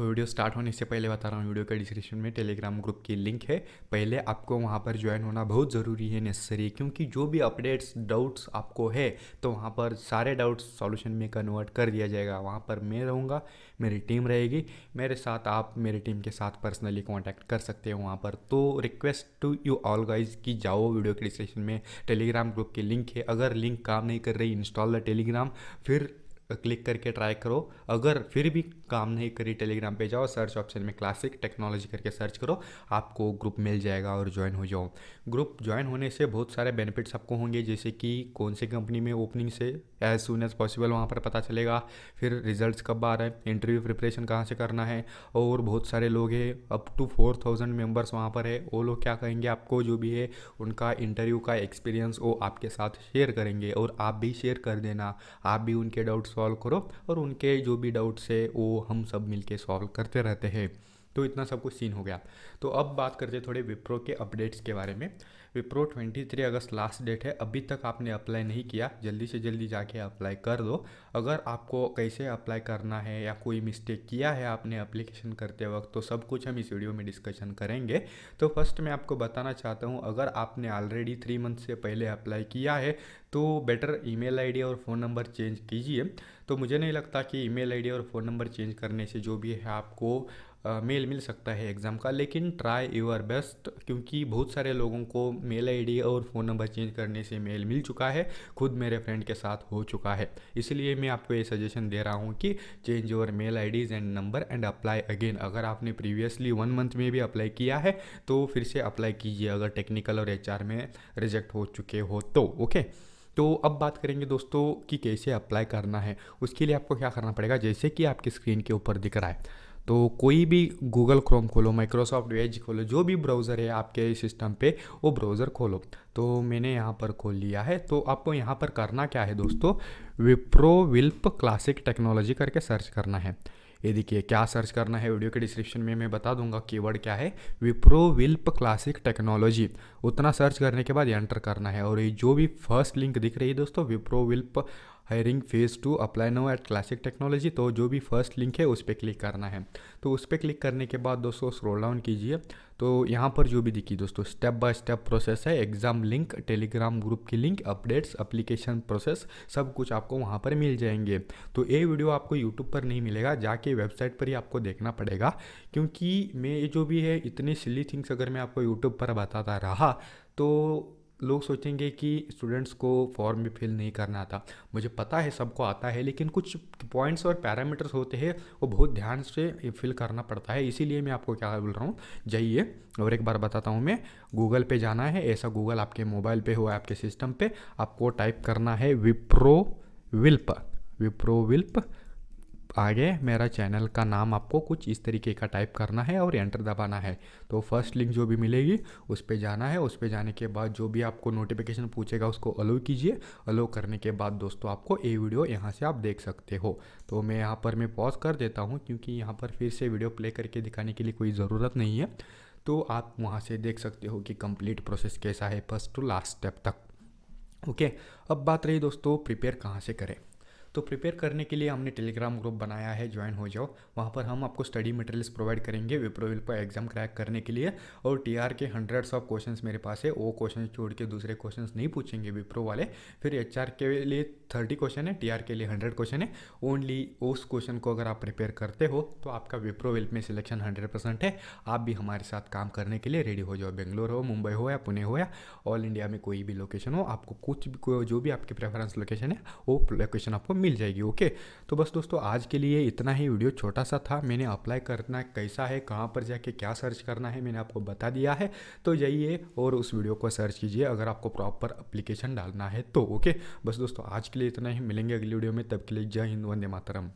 तो video start होने से पहले बता रहा हूँ वीडियो के डिस्क्रिप्शन में टेलीग्राम ग्रुप की लिंक है पहले आपको वहाँ पर ज्वाइन होना बहुत ज़रूरी है नेसेसरी क्योंकि जो भी अपडेट्स डाउट्स आपको है तो वहाँ पर सारे डाउट्स सॉल्यूशन में कन्वर्ट कर दिया जाएगा वहाँ पर मैं रहूँगा मेरी टीम रहेगी मेरे साथ आप मेरी टीम के साथ पर्सनली कॉन्टैक्ट कर सकते हो वहाँ पर तो request to you all guys कि जाओ वीडियो के डिस्क्रिप्शन में टेलीग्राम ग्रुप की लिंक है अगर लिंक काम नहीं कर रही इंस्टॉल द टेलीग्राम फिर क्लिक करके ट्राई करो अगर फिर भी काम नहीं करी टेलीग्राम पे जाओ सर्च ऑप्शन में क्लासिक टेक्नोलॉजी करके सर्च करो आपको ग्रुप मिल जाएगा और ज्वाइन हो जाओ ग्रुप ज्वाइन होने से बहुत सारे बेनिफिट्स आपको होंगे जैसे कि कौन सी कंपनी में ओपनिंग से एज सुन एज पॉसिबल वहाँ पर पता चलेगा फिर रिजल्ट कब आ रहे हैं इंटरव्यू प्रिपरेशन कहाँ से करना है और बहुत सारे लोग हैं up to four thousand members वहाँ पर है वो लोग क्या कहेंगे आपको जो भी है उनका इंटरव्यू का एक्सपीरियंस वो आपके साथ शेयर करेंगे और आप भी शेयर कर देना आप भी उनके डाउट्स सॉल्व करो और उनके जो भी डाउट्स है वो हम सब मिलके सॉल्व करते रहते हैं तो इतना सब कुछ सीन हो गया तो अब बात करते हैं थोड़े विप्रो के अपडेट्स के बारे में विप्रो 23 अगस्त लास्ट डेट है अभी तक आपने अप्लाई नहीं किया जल्दी से जल्दी जाके अप्लाई कर दो अगर आपको कैसे अप्लाई करना है या कोई मिस्टेक किया है आपने अप्लीकेशन करते वक्त तो सब कुछ हम इस वीडियो में डिस्कशन करेंगे तो फर्स्ट मैं आपको बताना चाहता हूँ अगर आपने ऑलरेडी थ्री मंथ से पहले अप्लाई किया है तो बेटर ईमेल आईडी और फ़ोन नंबर चेंज कीजिए तो मुझे नहीं लगता कि ईमेल आईडी और फ़ोन नंबर चेंज करने से जो भी है आपको मेल मिल सकता है एग्ज़ाम का लेकिन ट्राई योर बेस्ट क्योंकि बहुत सारे लोगों को मेल आईडी और फ़ोन नंबर चेंज करने से मेल मिल चुका है खुद मेरे फ्रेंड के साथ हो चुका है इसलिए मैं आपको ये सजेशन दे रहा हूँ कि change your mail IDs and number and apply again अगर आपने प्रीवियसली वन मंथ में भी अप्लाई किया है तो फिर से अप्लाई कीजिए अगर टेक्निकल और एच में रिजेक्ट हो चुके हो तो ओके तो अब बात करेंगे दोस्तों कि कैसे अप्लाई करना है उसके लिए आपको क्या करना पड़ेगा जैसे कि आपकी स्क्रीन के ऊपर दिख रहा है तो कोई भी गूगल क्रोम खोलो माइक्रोसॉफ्ट वेज खोलो जो भी ब्राउज़र है आपके सिस्टम पे वो ब्राउज़र खोलो तो मैंने यहाँ पर खोल लिया है तो आपको यहाँ पर करना क्या है दोस्तों विप्रो विल्प क्लासिक टेक्नोलॉजी करके सर्च करना है ये देखिए क्या सर्च करना है वीडियो के डिस्क्रिप्शन में मैं बता दूंगा कीवर्ड क्या है विप्रो विल्प क्लासिक टेक्नोलॉजी उतना सर्च करने के बाद एंटर करना है और ये जो भी फर्स्ट लिंक दिख रही है दोस्तों Wipro WILP hiring phase two apply now at classic technology तो जो भी फर्स्ट लिंक है उस पर क्लिक करना है तो उस पर क्लिक करने के बाद दोस्तों स्क्रॉल डाउन कीजिए तो यहाँ पर जो भी दिखी दोस्तों स्टेप बाय स्टेप प्रोसेस है एग्ज़ाम लिंक टेलीग्राम ग्रुप की लिंक अपडेट्स अप्लीकेशन प्रोसेस सब कुछ आपको वहाँ पर मिल जाएंगे तो ये वीडियो आपको यूट्यूब पर नहीं मिलेगा जाके वेबसाइट पर ही आपको देखना पड़ेगा क्योंकि मैं ये जो भी है इतनी सिली थिंग्स अगर मैं आपको यूट्यूब पर बताता रहा तो लोग सोचेंगे कि स्टूडेंट्स को फॉर्म भी फिल नहीं करना आता मुझे पता है सबको आता है लेकिन कुछ पॉइंट्स और पैरामीटर्स होते हैं वो बहुत ध्यान से फिल करना पड़ता है इसीलिए मैं आपको क्या बोल रहा हूँ जाइए और एक बार बताता हूँ मैं गूगल पे जाना है ऐसा गूगल आपके मोबाइल पे हो आपके सिस्टम पे आपको टाइप करना है विप्रो विल्प विप्रो विल्प आगे मेरा चैनल का नाम आपको कुछ इस तरीके का टाइप करना है और एंटर दबाना है तो फर्स्ट लिंक जो भी मिलेगी उस पर जाना है उस पर जाने के बाद जो भी आपको नोटिफिकेशन पूछेगा उसको अलो कीजिए अलो करने के बाद दोस्तों आपको ये वीडियो यहाँ से आप देख सकते हो तो मैं यहाँ पर मैं पॉज कर देता हूँ क्योंकि यहाँ पर फिर से वीडियो प्ले करके दिखाने के लिए कोई ज़रूरत नहीं है तो आप वहाँ से देख सकते हो कि कंप्लीट प्रोसेस कैसा है फर्स्ट टू लास्ट स्टेप तक ओके अब बात रही दोस्तों प्रिपेयर कहाँ से करें तो प्रिपेयर करने के लिए हमने टेलीग्राम ग्रुप बनाया है ज्वाइन हो जाओ वहाँ पर हम आपको स्टडी मटेरियल्स प्रोवाइड करेंगे विप्रोविल पर एग्जाम क्रैक करने के लिए और टी के हंड्रेड्स ऑफ क्वेश्चन मेरे पास है वो क्वेश्चन छोड़ के दूसरे क्वेश्चन नहीं पूछेंगे विप्रो वाले फिर एच के लिए थर्टी क्वेश्चन है टी के लिए हंड्रेड क्वेश्चन है ओनली उस क्वेश्चन को अगर आप प्रिपेयर करते हो तो आपका विप्रो विल में सिलेक्शन हंड्रेड परसेंट है आप भी हमारे साथ काम करने के लिए रेडी हो जाओ बेंगलोर हो मुंबई हो या पुणे हो या ऑल इंडिया में कोई भी लोकेशन हो आपको कुछ भी जो भी आपकी प्रेफरेंस लोकेशन है वो लोकेशन आपको मिल जाएगी ओके तो बस दोस्तों आज के लिए इतना ही वीडियो छोटा सा था मैंने अप्लाई करना कैसा है कहाँ पर जाके क्या सर्च करना है मैंने आपको बता दिया है तो जाइए और उस वीडियो को सर्च कीजिए अगर आपको प्रॉपर अप्लीकेशन डालना है तो ओके बस दोस्तों आज के लिए इतना ही मिलेंगे अगली वीडियो में तब के लिए जय हिंद वंदे मातरम